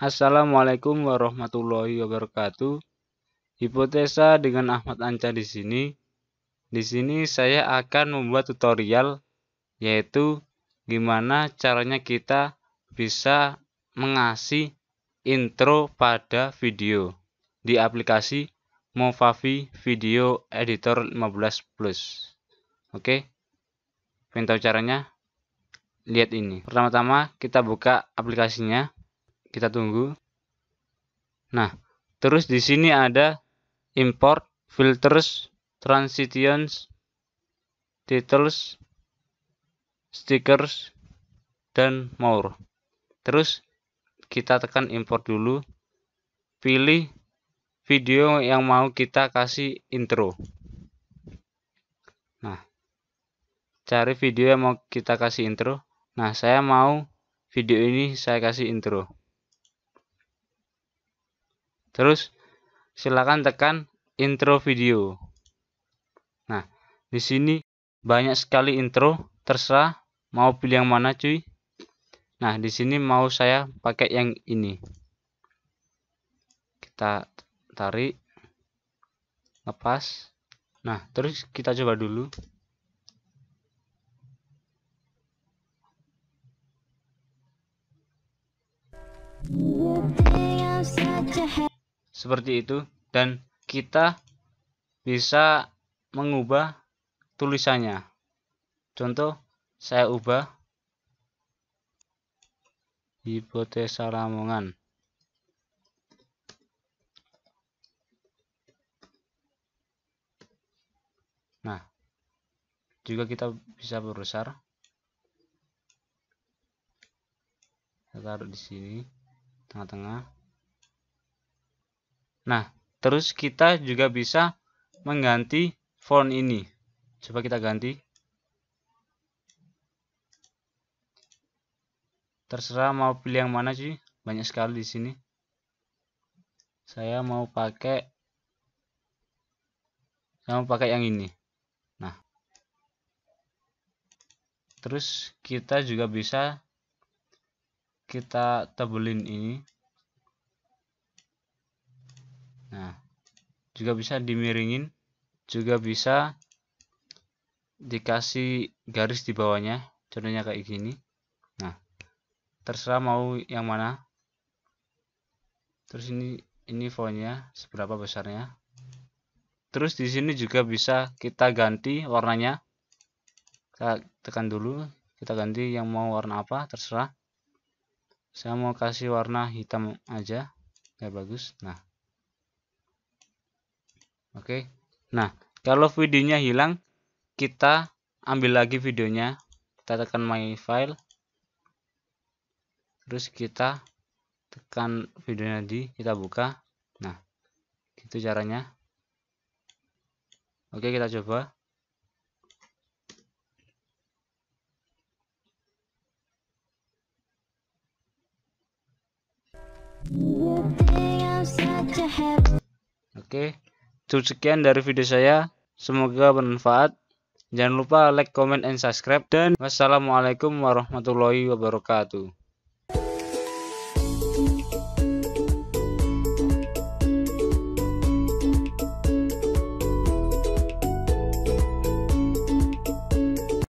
Assalamualaikum warahmatullahi wabarakatuh. Hipotesa dengan Ahmad Anca di sini. Di sini saya akan membuat tutorial yaitu gimana caranya kita bisa mengasih intro pada video di aplikasi Movavi Video Editor 15 Plus. Oke. Pengen caranya? Lihat ini. Pertama-tama kita buka aplikasinya kita tunggu nah terus di sini ada import filters transitions titles stickers dan more terus kita tekan import dulu pilih video yang mau kita kasih intro nah cari video yang mau kita kasih intro nah saya mau video ini saya kasih intro Terus silakan tekan intro video. Nah, di sini banyak sekali intro, terserah mau pilih yang mana cuy. Nah, di sini mau saya pakai yang ini. Kita tarik lepas. Nah, terus kita coba dulu seperti itu dan kita bisa mengubah tulisannya contoh saya ubah hipotesa Lamongan nah juga kita bisa berbesar saya taruh di sini tengah-tengah Nah, terus kita juga bisa mengganti font ini. Coba kita ganti. Terserah mau pilih yang mana sih, banyak sekali di sini. Saya mau pakai saya mau pakai yang ini. Nah. Terus kita juga bisa kita tebelin ini juga bisa dimiringin juga bisa dikasih garis di bawahnya contohnya kayak gini nah terserah mau yang mana terus ini ini fontnya seberapa besarnya terus di sini juga bisa kita ganti warnanya kita tekan dulu kita ganti yang mau warna apa terserah saya mau kasih warna hitam aja ya bagus nah Oke. Nah, kalau videonya hilang, kita ambil lagi videonya. Kita tekan my file. Terus kita tekan videonya di kita buka. Nah, gitu caranya. Oke, kita coba. Oke, okay, Cukup sekian dari video saya. Semoga bermanfaat. Jangan lupa like, comment, and subscribe. Dan wassalamualaikum warahmatullahi wabarakatuh.